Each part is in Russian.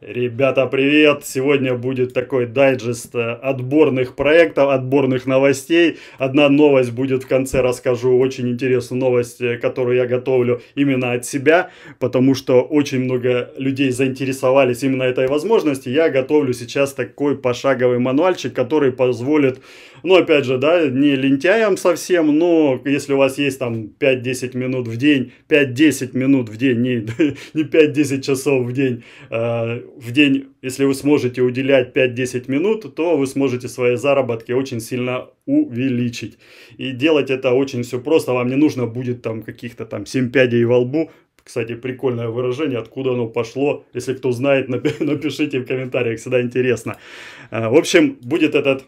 Ребята, привет! Сегодня будет такой дайджест э, отборных проектов, отборных новостей. Одна новость будет в конце, расскажу очень интересную новость, э, которую я готовлю именно от себя, потому что очень много людей заинтересовались именно этой возможностью. Я готовлю сейчас такой пошаговый мануальчик, который позволит, ну опять же, да, не лентяям совсем, но если у вас есть там 5-10 минут в день, 5-10 минут в день, не, не 5-10 часов в день, э, в день, если вы сможете уделять 5-10 минут, то вы сможете свои заработки очень сильно увеличить. И делать это очень все просто, вам не нужно будет там каких-то там 7 пядей во лбу, кстати, прикольное выражение, откуда оно пошло. Если кто знает, напишите в комментариях, всегда интересно. Э, в общем, будет этот,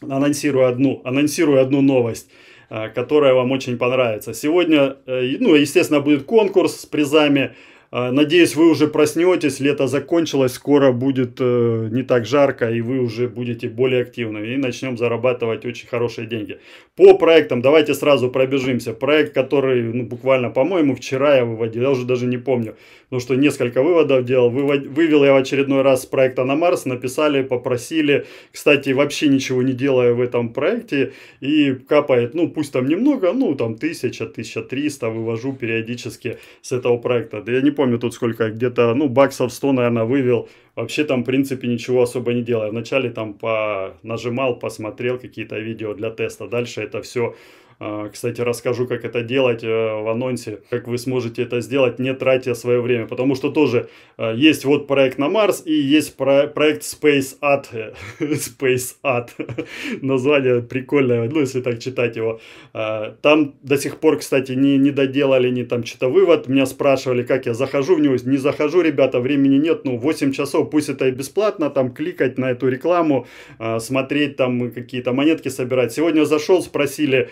анонсирую одну, анонсирую одну новость э, которая вам очень понравится. Сегодня, э, ну, естественно, будет конкурс с призами. Э, надеюсь, вы уже проснетесь, лето закончилось, скоро будет э, не так жарко, и вы уже будете более активны и начнем зарабатывать очень хорошие деньги. По проектам, давайте сразу пробежимся. Проект, который ну, буквально, по-моему, вчера я выводил, я уже даже не помню. Ну что несколько выводов делал. Вывод, вывел я в очередной раз с проекта на Марс, написали, попросили. Кстати, вообще ничего не делая в этом проекте, и капает, ну, пусть там немного, ну, там, тысяча, тысяча триста вывожу периодически с этого проекта. Да я не помню тут сколько, где-то, ну, баксов 100, наверное, вывел. Вообще там, в принципе, ничего особо не делая. Вначале там по... нажимал, посмотрел какие-то видео для теста. Дальше это все а, кстати, расскажу, как это делать э, в анонсе, как вы сможете это сделать, не тратя свое время. Потому что тоже э, есть вот проект на Марс и есть про проект Space Ad. Space Ad. Название прикольное, ну, если так читать его. А, там до сих пор, кстати, не, не доделали ни там что-то вывод. Меня спрашивали, как я захожу в него. Не захожу, ребята, времени нет. Ну, 8 часов, пусть это и бесплатно, там кликать на эту рекламу, а, смотреть там э, какие-то монетки собирать. Сегодня зашел, спросили,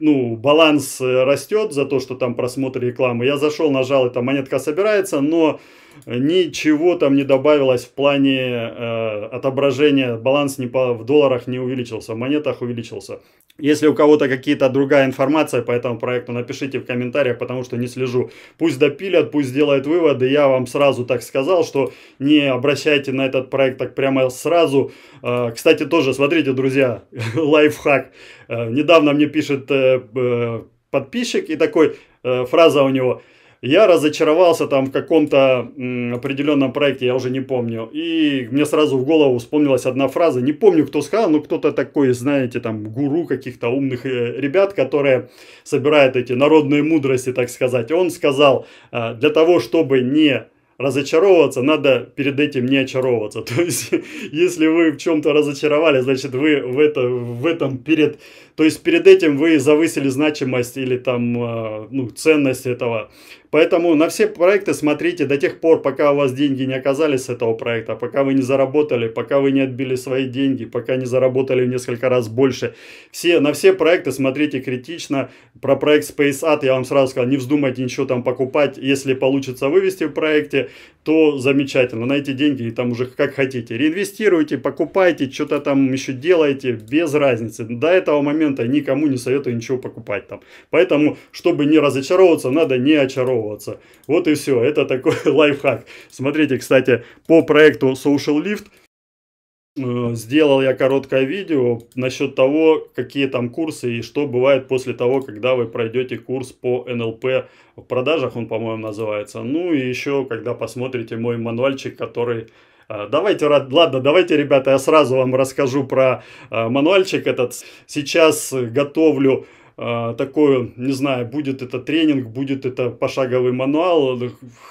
ну, баланс э, растет за то, что там просмотры рекламы. Я зашел, нажал, и там монетка собирается, но ничего там не добавилось в плане э, отображения, баланс не по, в долларах не увеличился, в монетах увеличился. Если у кого-то какие-то другая информация по этому проекту, напишите в комментариях, потому что не слежу. Пусть допилят, пусть сделают выводы. Я вам сразу так сказал, что не обращайте на этот проект так прямо сразу. Э, кстати, тоже, смотрите, друзья, лайфхак. Э, недавно мне пишет э, подписчик и такой фраза у него – я разочаровался там в каком-то определенном проекте, я уже не помню. И мне сразу в голову вспомнилась одна фраза. Не помню, кто сказал, но кто-то такой, знаете, там гуру каких-то умных э, ребят, которые собирают эти народные мудрости, так сказать. Он сказал, э, для того, чтобы не разочаровываться, надо перед этим не очаровываться. То есть, если вы в чем-то разочаровали, значит, вы в, это, в этом перед то есть перед этим вы завысили значимость или там а, ну, ценность этого. Поэтому на все проекты смотрите до тех пор, пока у вас деньги не оказались с этого проекта, пока вы не заработали, пока вы не отбили свои деньги, пока не заработали в несколько раз больше. Все, на все проекты смотрите критично. Про проект SpaceAd я вам сразу сказал, не вздумайте ничего там покупать. Если получится вывести в проекте, то замечательно. На эти деньги там уже как хотите. Реинвестируйте, покупайте, что-то там еще делайте, без разницы. До этого момента момента никому не советую ничего покупать там. Поэтому, чтобы не разочаровываться, надо не очаровываться. Вот и все. Это такой лайфхак. Смотрите, кстати, по проекту Social Lift э, сделал я короткое видео насчет того, какие там курсы и что бывает после того, когда вы пройдете курс по НЛП в продажах, он, по-моему, называется. Ну и еще, когда посмотрите мой мануальчик, который а, давайте, ладно, давайте, ребята, я сразу вам расскажу про а, мануальчик этот. Сейчас готовлю а, такое, не знаю, будет это тренинг, будет это пошаговый мануал.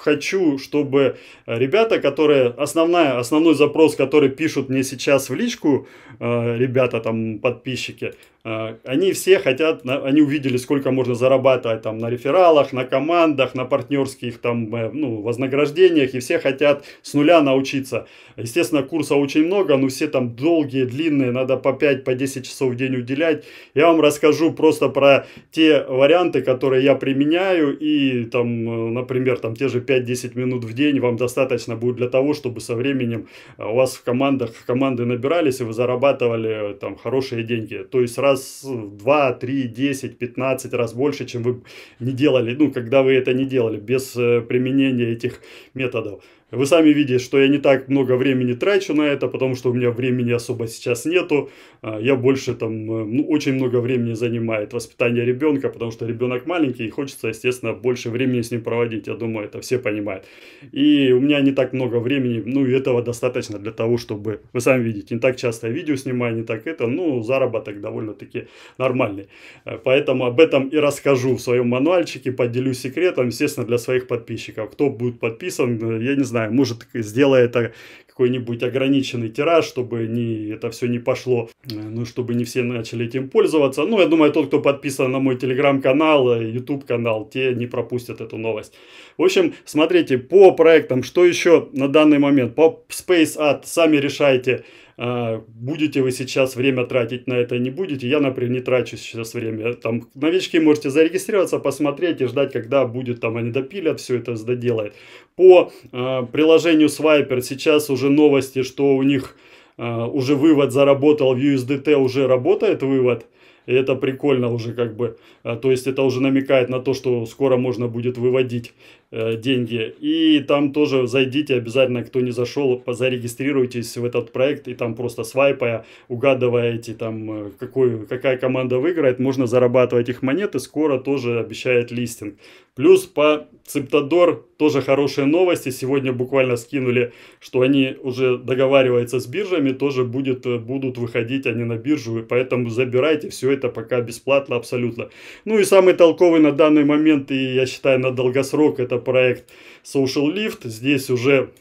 Хочу, чтобы ребята, которые основная, основной запрос, который пишут мне сейчас в личку, а, ребята там подписчики, а, они все хотят, они увидели, сколько можно зарабатывать там на рефералах, на командах, на партнерских там э, ну, вознаграждениях, и все хотят с нуля научиться. Естественно, курса очень много, но все там долгие, длинные, надо по 5-10 по часов в день уделять. Я вам расскажу просто про те варианты, которые я применяю, и там, э, например, там те же 5-10 минут в день вам достаточно будет для того, чтобы со временем э, у вас в командах команды набирались, и вы зарабатывали э, там хорошие деньги. То есть раз, два, три, десять, пятнадцать раз больше, чем вы не делали, ну, когда вы это не делали, без применения этих методов. Вы сами видите, что я не так много времени трачу на это, потому что у меня времени особо сейчас нету. А, я больше там, э, ну, очень много времени занимает воспитание ребенка, потому что ребенок маленький и хочется, естественно, больше времени с ним проводить. Я думаю, это все понимают. И у меня не так много времени, ну, и этого достаточно для того, чтобы, вы сами видите, не так часто видео снимаю, не так это, ну, заработок довольно-таки нормальный. Э, поэтому об этом и расскажу в своем мануальчике, поделюсь секретом, естественно, для своих подписчиков. Кто будет подписан, э, я не знаю, знаю, может, сделай это какой-нибудь ограниченный тираж, чтобы не, это все не пошло, э, ну, чтобы не все начали этим пользоваться. Ну, я думаю, тот, кто подписан на мой телеграм-канал, YouTube-канал, э, те не пропустят эту новость. В общем, смотрите, по проектам, что еще на данный момент? По Space Ad сами решайте. А, будете вы сейчас время тратить на это, не будете. Я, например, не трачу сейчас время. Там новички можете зарегистрироваться, посмотреть и ждать, когда будет там они допилят, все это доделают. По а, приложению Swiper сейчас уже новости, что у них а, уже вывод заработал в USDT, уже работает вывод. И это прикольно уже как бы, то есть это уже намекает на то, что скоро можно будет выводить. Э, деньги. И там тоже зайдите обязательно, кто не зашел, зарегистрируйтесь в этот проект и там просто свайпая, угадываете там, э, какой какая команда выиграет, можно зарабатывать их монеты, скоро тоже обещает листинг. Плюс по Цептодор тоже хорошие новости, сегодня буквально скинули, что они уже договариваются с биржами, тоже будет, э, будут выходить они на биржу, и поэтому забирайте все это пока бесплатно абсолютно. Ну и самый толковый на данный момент, и я считаю на долгосрок, это проект Social Lift. Здесь уже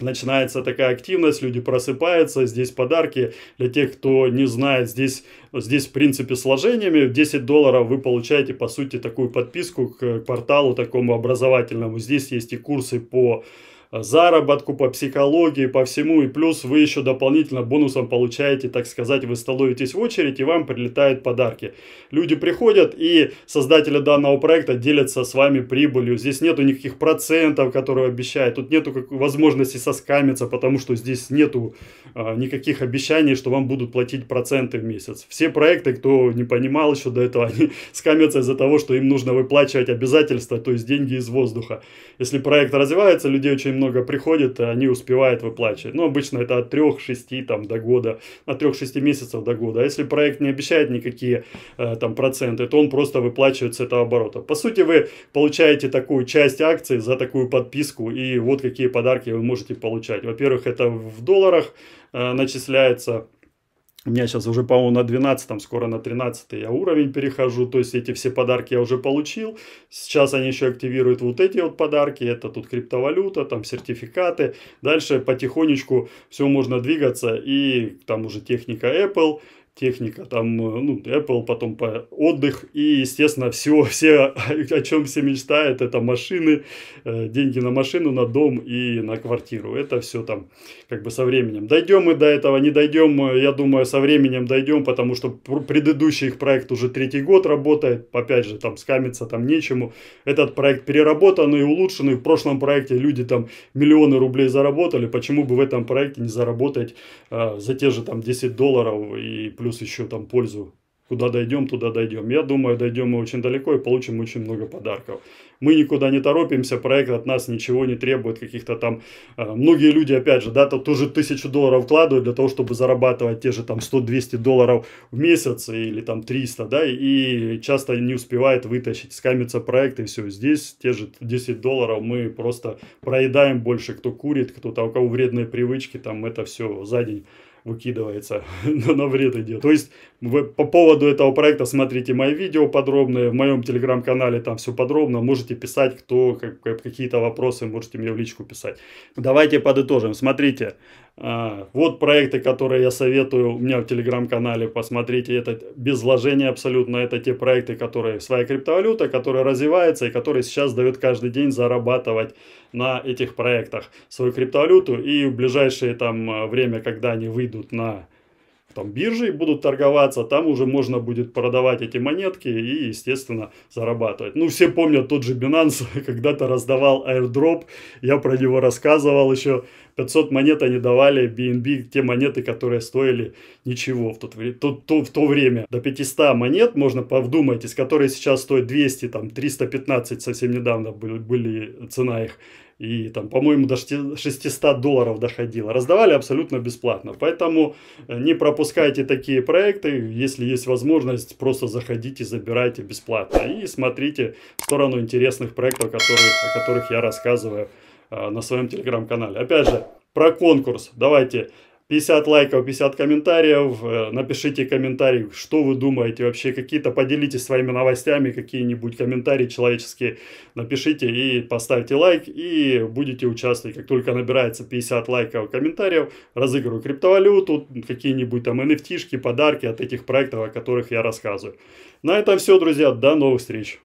начинается такая активность, люди просыпаются, здесь подарки. Для тех, кто не знает, здесь, здесь в принципе сложениями 10 долларов вы получаете по сути такую подписку к порталу такому образовательному. Здесь есть и курсы по заработку, по психологии, по всему. И плюс вы еще дополнительно бонусом получаете, так сказать, вы становитесь в очередь и вам прилетают подарки. Люди приходят и создатели данного проекта делятся с вами прибылью. Здесь нету никаких процентов, которые обещают. Тут нету возможности соскамиться, потому что здесь нету а, никаких обещаний, что вам будут платить проценты в месяц. Все проекты, кто не понимал еще до этого, они скамятся из-за того, что им нужно выплачивать обязательства, то есть деньги из воздуха. Если проект развивается, людей очень много много приходит, они успевают выплачивать. Ну, обычно это от 3-6 там, до года, от 3-6 месяцев до года. А если проект не обещает никакие э, там проценты, то он просто выплачивает с этого оборота. По сути, вы получаете такую часть акции за такую подписку, и вот какие подарки вы можете получать. Во-первых, это в долларах э, начисляется у меня сейчас уже, по-моему, на 12, там скоро на 13 я уровень перехожу. То есть эти все подарки я уже получил. Сейчас они еще активируют вот эти вот подарки. Это тут криптовалюта, там сертификаты. Дальше потихонечку все можно двигаться. И там уже техника Apple, техника, там, э, ну, Apple, потом по отдых, и, естественно, все, все, о чем все мечтают, это машины, э, деньги на машину, на дом и на квартиру. Это все там, как бы, со временем. Дойдем мы до этого, не дойдем, э, я думаю, со временем дойдем, потому что предыдущий их проект уже третий год работает, опять же, там, скамиться там нечему. Этот проект переработанный, улучшенный, в прошлом проекте люди там миллионы рублей заработали, почему бы в этом проекте не заработать э, за те же там 10 долларов и плюс плюс еще там пользу. Куда дойдем, туда дойдем. Я думаю, дойдем мы очень далеко и получим очень много подарков. Мы никуда не торопимся, проект от нас ничего не требует, каких-то там... Э, многие люди, опять же, да, то тоже тысячу долларов вкладывают для того, чтобы зарабатывать те же там 100-200 долларов в месяц или там 300, да, и часто не успевает вытащить, скамится проект и все. Здесь те же 10 долларов мы просто проедаем больше, кто курит, кто-то, у кого вредные привычки, там это все за день выкидывается, на вред идет. То есть вы по поводу этого проекта смотрите мои видео подробные, в моем телеграм-канале там все подробно, можете писать, кто как, какие-то вопросы, можете мне в личку писать. Давайте подытожим. Смотрите, а, вот проекты, которые я советую у меня в телеграм-канале, посмотрите, это без вложения абсолютно, это те проекты, которые своя криптовалюта, которая развивается и которые сейчас дают каждый день зарабатывать на этих проектах свою криптовалюту и в ближайшее там а, время, когда они выйдут на там биржей будут торговаться, там уже можно будет продавать эти монетки и, естественно, зарабатывать. Ну, все помнят тот же Binance, когда-то раздавал airdrop, я про него рассказывал еще, 500 монет они давали BNB, те монеты, которые стоили ничего в, тот, то, то, в то время. До 500 монет, можно повдумайтесь, которые сейчас стоят 200, там 315, совсем недавно были, были цена их и там, по-моему, до 600 долларов доходило. Раздавали абсолютно бесплатно. Поэтому э, не пропускайте такие проекты. Если есть возможность, просто заходите, забирайте бесплатно. И смотрите в сторону интересных проектов, которых, о которых я рассказываю э, на своем телеграм-канале. Опять же, про конкурс. Давайте 50 лайков, 50 комментариев. Э, напишите комментарий, что вы думаете вообще, какие-то поделитесь своими новостями, какие-нибудь комментарии человеческие. Напишите и поставьте лайк, и будете участвовать. Как только набирается 50 лайков комментариев, разыгрываю криптовалюту, какие-нибудь там nft подарки от этих проектов, о которых я рассказываю. На этом все, друзья. До новых встреч.